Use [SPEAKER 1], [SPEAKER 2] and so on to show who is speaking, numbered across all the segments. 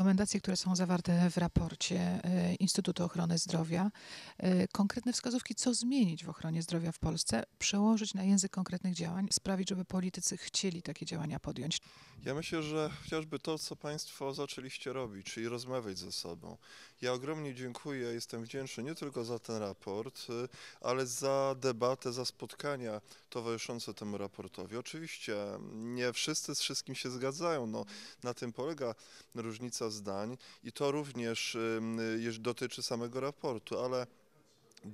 [SPEAKER 1] rekomendacje, które są zawarte w raporcie e, Instytutu Ochrony Zdrowia, e, konkretne wskazówki, co zmienić w ochronie zdrowia w Polsce, przełożyć na język konkretnych działań, sprawić, żeby politycy chcieli takie działania podjąć.
[SPEAKER 2] Ja myślę, że chociażby to, co Państwo zaczęliście robić, czyli rozmawiać ze sobą. Ja ogromnie dziękuję, jestem wdzięczny nie tylko za ten raport, e, ale za debatę, za spotkania towarzyszące temu raportowi. Oczywiście nie wszyscy z wszystkim się zgadzają, no, na tym polega różnica zdań i to również dotyczy samego raportu, ale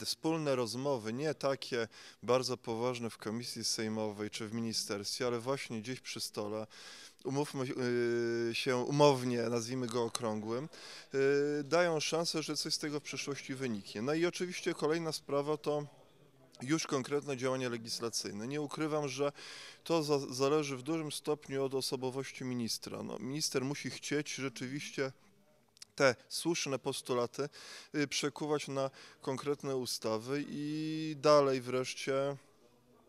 [SPEAKER 2] wspólne rozmowy, nie takie bardzo poważne w komisji sejmowej czy w ministerstwie, ale właśnie gdzieś przy stole, umówmy e, się umownie, nazwijmy go okrągłym, e, dają szansę, że coś z tego w przyszłości wyniknie. No i oczywiście kolejna sprawa to już konkretne działania legislacyjne. Nie ukrywam, że to za, zależy w dużym stopniu od osobowości ministra. No, minister musi chcieć rzeczywiście te słuszne postulaty y, przekuwać na konkretne ustawy i dalej wreszcie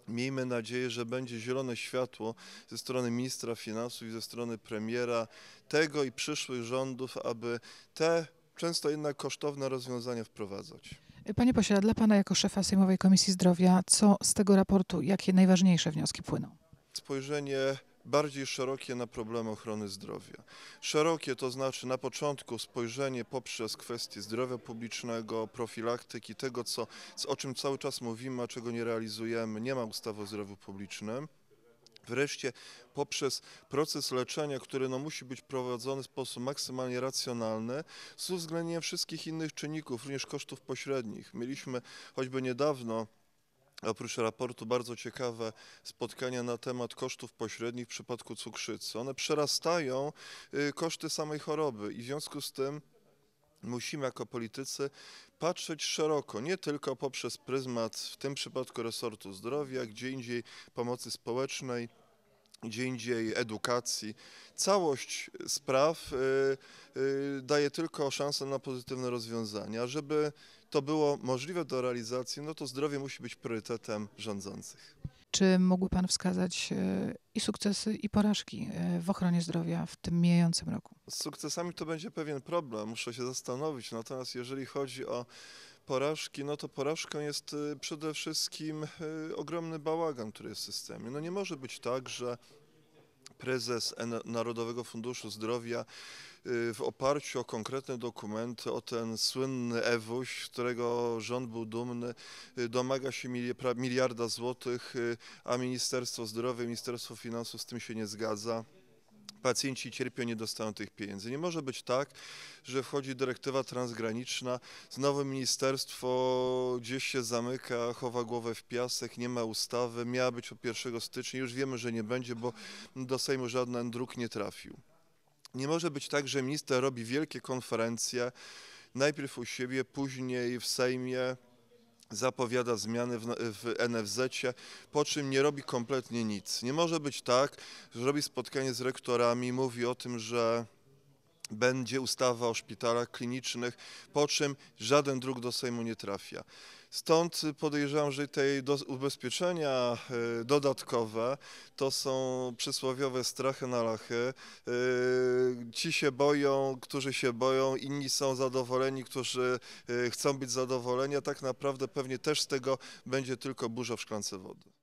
[SPEAKER 2] Miejmy nadzieję, że będzie zielone światło ze strony ministra finansów i ze strony premiera tego i przyszłych rządów, aby te często jednak kosztowne rozwiązania wprowadzać.
[SPEAKER 1] Panie pośle, dla Pana jako szefa Sejmowej Komisji Zdrowia, co z tego raportu, jakie najważniejsze wnioski płyną?
[SPEAKER 2] Spojrzenie bardziej szerokie na problemy ochrony zdrowia. Szerokie to znaczy na początku spojrzenie poprzez kwestie zdrowia publicznego, profilaktyki, tego co, o czym cały czas mówimy, a czego nie realizujemy. Nie ma ustawy o zdrowiu publicznym wreszcie poprzez proces leczenia, który no, musi być prowadzony w sposób maksymalnie racjonalny z uwzględnieniem wszystkich innych czynników, również kosztów pośrednich. Mieliśmy choćby niedawno Oprócz raportu bardzo ciekawe spotkania na temat kosztów pośrednich w przypadku cukrzycy. One przerastają y, koszty samej choroby i w związku z tym musimy jako politycy patrzeć szeroko, nie tylko poprzez pryzmat w tym przypadku resortu zdrowia, gdzie indziej pomocy społecznej, gdzie indziej edukacji. Całość spraw y, y, daje tylko szansę na pozytywne rozwiązania. Żeby to było możliwe do realizacji, no to zdrowie musi być priorytetem rządzących.
[SPEAKER 1] Czy mógłby Pan wskazać e, i sukcesy, i porażki e, w ochronie zdrowia w tym mijającym roku?
[SPEAKER 2] Z sukcesami to będzie pewien problem, muszę się zastanowić. Natomiast jeżeli chodzi o porażki, no to porażką jest e, przede wszystkim ogromny bałagan, który jest w systemie. No nie może być tak, że prezes Narodowego Funduszu Zdrowia Y, w oparciu o konkretne dokumenty, o ten słynny EWUŚ, którego rząd był dumny, y, domaga się miliarda złotych, y, a Ministerstwo Zdrowia, Ministerstwo Finansów z tym się nie zgadza pacjenci cierpią, nie dostają tych pieniędzy. Nie może być tak, że wchodzi dyrektywa transgraniczna, znowu ministerstwo gdzieś się zamyka, chowa głowę w piasek, nie ma ustawy, miała być od 1 stycznia, już wiemy, że nie będzie, bo do Sejmu żaden druk nie trafił. Nie może być tak, że minister robi wielkie konferencje, najpierw u siebie, później w Sejmie, zapowiada zmiany w, w NFZ-cie, po czym nie robi kompletnie nic. Nie może być tak, że robi spotkanie z rektorami, mówi o tym, że będzie ustawa o szpitalach klinicznych, po czym żaden dróg do Sejmu nie trafia. Stąd podejrzewam, że te ubezpieczenia e, dodatkowe to są przysłowiowe strachy na lachy. E, ci się boją, którzy się boją, inni są zadowoleni, którzy e, chcą być zadowoleni, a tak naprawdę pewnie też z tego będzie tylko burza w szklance wody.